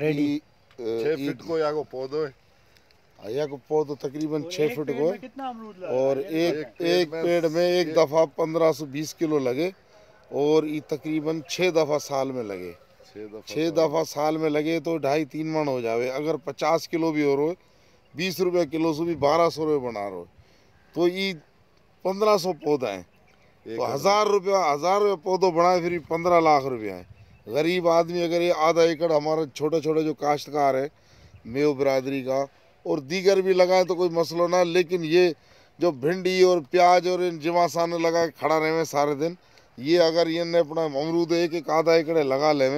ready छः feet को या को पौधो है या को पौधो तकरीबन छह फीट को और एक एक पेड़ में एक दफ़ा पंद्रह सौ बीस किलो लगे और ये तकरीबन छह दफ़ा साल में लगे छह दफ़ा साल में लगे तो ढाई तीन मन हो जावे अगर पचास किलो भी हो रो बीस रुपए किलो से भी बारह सौ रुपये बना रो तो ये पंद्रह सौ पौधा है तो हज़ार रुपया हज़ार रुपये पौधो बनाए फिर पंद्रह लाख रुपया है गरीब आदमी अगर ये आधा एकड़ हमारा छोटा छोटा जो काश्तकार है मेव बरादरी का और दीगर भी लगाए तो कोई मसला ना लेकिन ये जो भिंडी और प्याज और इन जिमासाने लगा के खड़ा रहे सारे दिन ये अगर ये ने अपना अमरूद एक एक आधा एकड़ लगा ले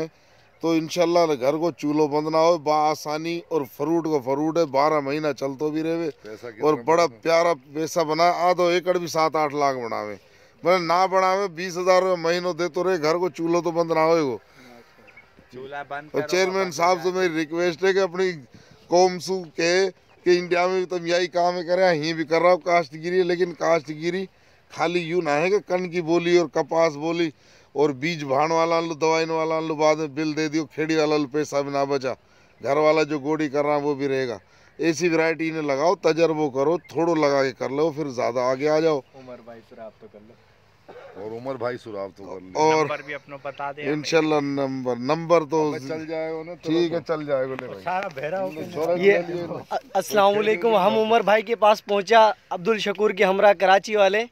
तो इन घर को चूल्हो बंद ना हो बसानी और फ्रूट को फ्रूट है बारह महीना चलते तो भी रहे और बड़ा प्यारा पैसा बनाए आधो एकड़ भी सात आठ लाख बनावे मतलब ना बनावे बीस हजार महीनों दे तो रहे घर को चूल्हो तो बंद ना होएगो चूल्हा बंद और चेयरमैन साहब से मेरी रिक्वेस्ट है कि अपनी कोमसू के कि इंडिया में भी तुम तो यही काम कर रहे यहीं भी कर रहा हो काश्तगिरी लेकिन काश्तगिरी खाली यूँ ना है कि कन की बोली और कपास बोली और बीज भाण वाला लो दवाइन वाला लो बाद में बिल दे दियो खेड़ी वाला लो पैसा भी ना बचा घर वाला जो गोड़ी कर रहा है वो भी रहेगा ऐसी वैरायटी ने लगाओ तजर्बो करो थोड़ो लगा के कर लो फिर ज़्यादा आगे आ जाओ उमर भाई फिर आप तो कर लो और उमर भाई सुराव तो कर और भी अपना बता दे इनशाला नंबर नंबर तो चल जाएगा ना तो ठीक है तो चल जाएगा सारा बहरा ये अस्सलाम वालेकुम हम उमर भाई के पास पहुंचा अब्दुल शकूर के हमरा कराची वाले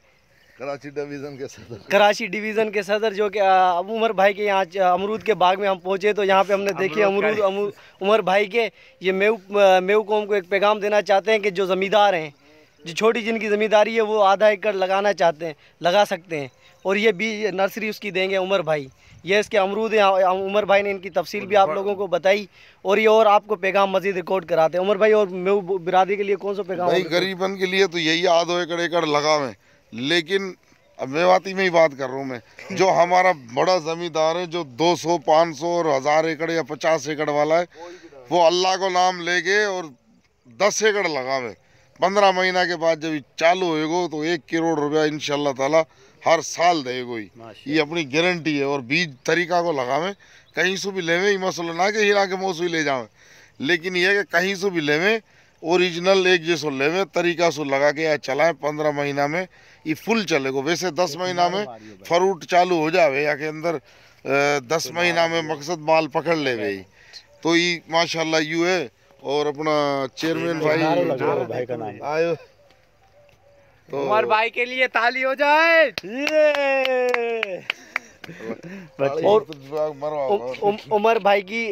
कराची डिवीज़न के सदर कराची डिवीज़न के सदर जो कि अब उमर भाई के यहाँ अमरूद के बाग में हम पहुँचे तो यहाँ पे हमने देखे अमरूद उमर भाई के ये मेऊ मेऊ कौम को एक पैगाम देना चाहते हैं कि जो ज़मींदार हैं जो छोटी जिनकी ज़मींदारी है वो आधा एकड़ लगाना चाहते हैं लगा सकते हैं और ये बीज नर्सरी उसकी देंगे उमर भाई ये इसके अमरूद हैं उमर भाई ने इनकी तफसील भी आप लोगों को बताई और ये और आपको पैगाम मजीद रिकॉर्ड कराते हैं उमर भाई और मेहू बिरादरी के लिए कौन सा पैगाम गरीबन के लिए तो यही आधो एकड़ एकड़ हुए लेकिन अब मेवाती में ही बात कर रहा हूँ मैं जो हमारा बड़ा ज़मींदार है जो 200, 500 और हज़ार एकड़ या 50 एकड़ वाला है वो अल्लाह को नाम लेके और 10 एकड़ लगावे पंद्रह महीना के बाद जब चालू होएगो तो एक करोड़ रुपया इनशाला ताला हर साल देगो ही ये अपनी गारंटी है और बीज तरीका को लगावे कहीं से भी लेवे ही ना कि हिरा के मौसू ले जावे लेकिन यह कि कहीं से भी लेवे ओरिजिनल एक जैसो लेवे तरीका से लगा के या चलाए पंद्रह महीना में ये फुल चलेगो वैसे दस महीना में फ्रूट चालू हो जावे या के अंदर दस तो महीना में मकसद माल पकड़ लेवे तो ये माशाल्लाह यू है और अपना चेयरमैन भाई भाई का नाम आयो तो उमर भाई के लिए ताली हो जाए ये और तो उमर भाई की